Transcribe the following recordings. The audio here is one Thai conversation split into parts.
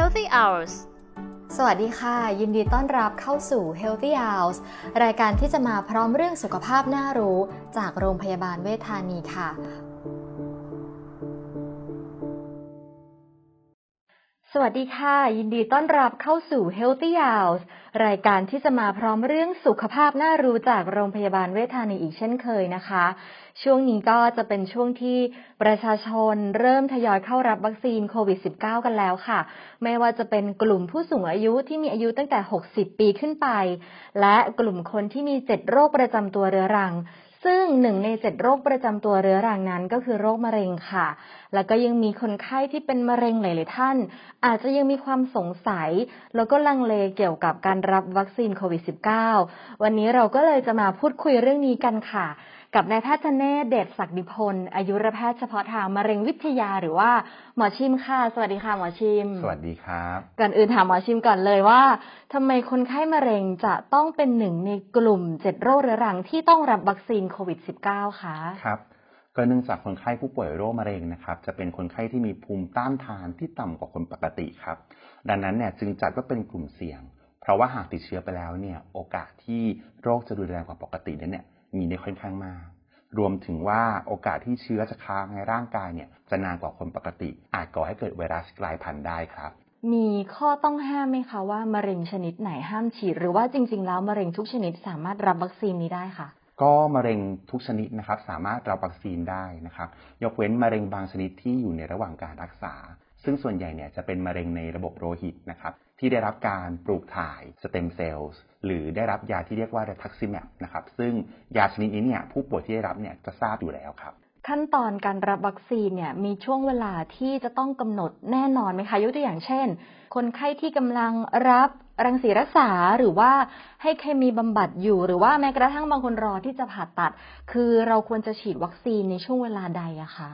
Healthy Hours สวัสดีค่ะ ยินดีต้อนรับเข้าสู่ Healthy Hours รายการที่จะมาพร้อมเรื่องสุขภาพน่ารู้จากโรงพยาบาลเวชธานีค่ะสวัสดีค่ะ ยินดีต้อนรับเข้าสู่ Healthy Hours รายการที่จะมาพร้อมเรื่องสุขภาพน่ารู้จากโรงพยาบาลเวชธานีอีกเช่นเคยนะคะ ช่วงนี้ก็จะเป็นช่วงที่ประชาชนเริ่มทยอยเข้ารับวัคซีนโควิด -19 กันแล้วค่ะ ไม่ว่าจะเป็นกลุ่มผู้สูงอายุที่มีอายุตั้งแต่ 60 ปีขึ้นไป และกลุ่มคนที่มี 7 โรคประจำตัวเรื้อรังซึ่งหนึ่งในเจ็ดโรคประจำตัวเรื้อรังนั้นก็คือโรคมะเร็งค่ะ แล้วก็ยังมีคนไข้ที่เป็นมะเร็งหลายๆท่าน อาจจะยังมีความสงสัยแล้วก็ลังเลเกี่ยวกับการรับวัคซีนโควิด -19 วันนี้เราก็เลยจะมาพูดคุยเรื่องนี้กันค่ะกับนายแพทย์ธเนศเดชศักดิพล อายุรแพทย์เฉพาะทางมะเร็งวิทยาหรือว่า หมอชิมค่ะ สวัสดีค่ะ หมอชิม สวัสดีครับก่อนอื่นถามหมอชิมก่อนเลยว่า ทำไมคนไข้มะเร็งจะต้องเป็นหนึ่งในกลุ่มเจ็ดโรคเรื้อรังที่ต้องรับวัคซีนโควิด -19 คะครับก็เนื่องจากคนไข้ผู้ป่วยโรคมะเร็งนะครับ จะเป็นคนไข้ที่มีภูมิต้านทานที่ต่ำกว่าคนปกติครับดังนั้นเนี่ยจึงจัดว่าเป็นกลุ่มเสี่ยง เพราะว่าหากติดเชื้อไปแล้วเนี่ยโอกาสที่โรคจะรุนแรงกว่าปกตินั้นเนี่ยมีได้ค่อนข้างมากรวมถึงว่าโอกาสที่เชื้อจะค้างในร่างกายเนี่ยจะนานกว่าคนปกติ อาจก่อให้เกิดไวรัสกลายพันธุ์ได้ครับมีข้อต้องห้ามไหมคะว่ามะเร็งชนิดไหนห้ามฉีด หรือว่าจริงๆ แล้วมะเร็งทุกชนิดสามารถรับวัคซีนนี้ได้คะ่ะ ก็มะเร็งทุกชนิดนะครับสามารถรับวัคซีนได้นะครับยกเว้นมะเร็งบางชนิดที่อยู่ในระหว่างการรักษาซึ่งส่วนใหญ่เนี่ยจะเป็นมะเร็งในระบบโลหิตนะครับที่ได้รับการปลูกถ่ายสเต็มเซลล์ หรือได้รับยาที่เรียกว่าเดทักซิแมปนะครับซึ่งยาชนิดนี้เนี่ยผู้ป่วยที่ได้รับเนี่ยจะทราบอยู่แล้วครับ ขั้นตอนการรับวัคซีนเนี่ยมีช่วงเวลาที่จะต้องกำหนดแน่นอนไหมคะ ยกตัวอย่างเช่น คนไข้ที่กำลังรับรังสีรักษา หรือว่าให้เคมีบำบัดอยู่หรือว่าแม้กระทั่งบางคนรอที่จะผ่าตัด คือเราควรจะฉีดวัคซีนในช่วงเวลาใดอะคะ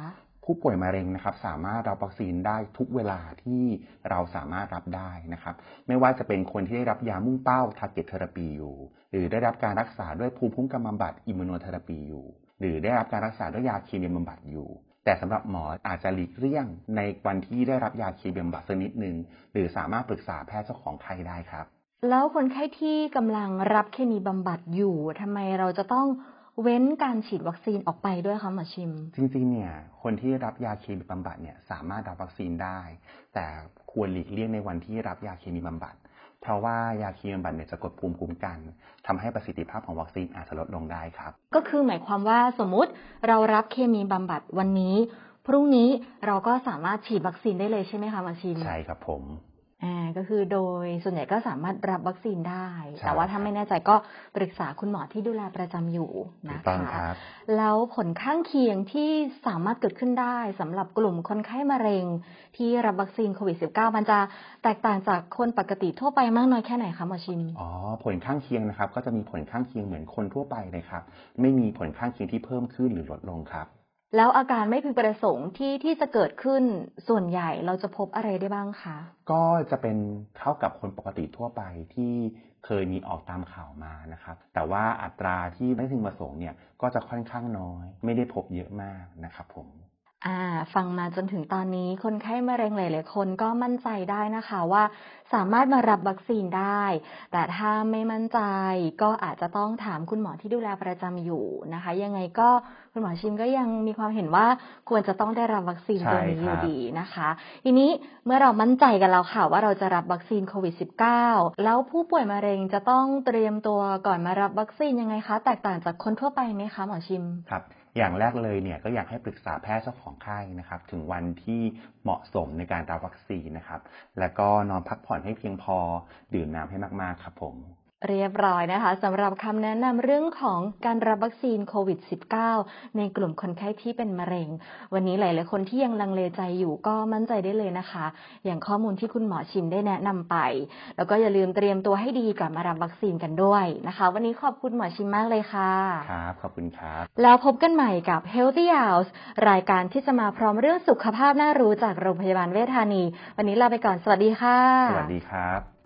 ผู้ป่วยมะเร็งนะครับสามารถรับวัคซีนได้ทุกเวลาที่เราสามารถรับได้นะครับ ไม่ว่าจะเป็นคนที่ได้รับยามุ่งเป้าทาร์เก็ตเทอราปีอยู่ หรือได้รับการรักษาด้วยภูมิคุ้มกันบำบัดอิมมูโนเทอราปีอยู่ หรือได้รับการรักษาด้วยยาเคมีบำบัดอยู่ แต่สำหรับหมออาจจะหลีกเลี่ยงในวันที่ได้รับยาคีเบียมบัตสนิดหนึ่งหรือสามารถปรึกษาแพทย์เจ้าของไข้ได้ครับแล้วคนไข้ที่กำลังรับเคมีบำบัดอยู่ ทำไมเราจะต้องเว้นการฉีดวัคซีนออกไปด้วยคะหมอชิม จริงๆเนี่ยคนที่รับยาเคมีบำบัดเนี่ยสามารถรับวัคซีนได้ แต่ควรหลีกเลี่ยงในวันที่รับยาเคมีบำบัดเพราะว่า ยาเคมีบำบัดเนี่ยจะกดภูมิคุ้มกัน ทำให้ประสิทธิภาพของวัคซีนอาจจะลดลงได้ครับก็คือหมายความว่าสมมุติเรารับเคมีบำบัดวันนี้ พรุ่งนี้เราก็สามารถฉีดวัคซีนได้เลยใช่ไหมคะหมอชิมใช่ครับผมอ่าก็คือโดยส่วนใหญ่ก็สามารถรับวัคซีนได้ แต่ว่าถ้าไม่แน่ใจก็ปรึกษาคุณหมอที่ดูแลประจำอยู่นะคะแล้วผลข้างเคียงที่สามารถเกิดขึ้นได้ สำหรับกลุ่มคนไข้มะเร็ง ที่รับวัคซีนโควิด -19 มันจะแตกต่างจากคนปกติทั่วไปมากน้อยแค่ไหนคะหมอชินอ๋อ ผลข้างเคียงนะครับ ก็จะมีผลข้างเคียงเหมือนคนทั่วไปเลยครับไม่มีผลข้างเคียงที่เพิ่มขึ้นหรือลดลงครับแล้วอาการไม่พึงประสงค์ที่ที่จะเกิดขึ้นส่วนใหญ่เราจะพบอะไรได้บ้างคะ ก็จะเป็นเท่ากับคนปกติทั่วไปที่เคยมีออกตามข่าวมานะครับ แต่ว่าอัตราที่ไม่พึงประสงค์เนี่ยก็จะค่อนข้างน้อย ไม่ได้พบเยอะมากนะครับผมอ่า ฟังมาจนถึงตอนนี้คนไข้มะเร็งหลายๆ คนก็มั่นใจได้นะคะ ว่าสามารถมารับวัคซีนได้ แต่ถ้าไม่มั่นใจก็อาจจะต้องถามคุณหมอที่ดูแลประจำอยู่นะคะ ยังไงก็คุณหมอชิมก็ยังมีความเห็นว่าควรจะต้องได้รับวัคซีนตัวนี้อยู่ดีนะคะ ทีนี้เมื่อเรามั่นใจกันแล้วค่ะว่าเราจะรับวัคซีนโควิด -19 แล้วผู้ป่วยมะเร็งจะต้องเตรียมตัวก่อนมารับวัคซีนยังไงคะแตกต่างจากคนทั่วไปไหมคะหมอชิมครับอย่างแรกเลยเนี่ยก็อยากให้ปรึกษาแพทย์เจ้าของไข้นะครับ ถึงวันที่เหมาะสมในการรับวัคซีนนะครับ แล้วก็นอนพักผ่อนให้เพียงพอดื่มน้ำให้มากๆครับผมเรียบร้อยนะคะสำหรับคำแนะนำเรื่องของการรับวัคซีนโควิด -19 ในกลุ่มคนไข้ที่เป็นมะเร็ง วันนี้หลายๆคนที่ยังลังเลใจอยู่ก็มั่นใจได้เลยนะคะ อย่างข้อมูลที่คุณหมอชิมได้แนะนำไป แล้วก็อย่าลืมเตรียมตัวให้ดีก่อนมารับวัคซีนกันด้วยนะคะ วันนี้ขอบคุณหมอชิมมากเลยค่ะ ครับ ขอบคุณครับ แล้วพบกันใหม่กับ Healthy h o u s e รายการที่จะมาพร้อมเรื่องสุขภาพน่ารู้จากโรงพยาบาลเวชธานี วันนี้ลาไปก่อนสวัสดีค่ะสวัสดีครับ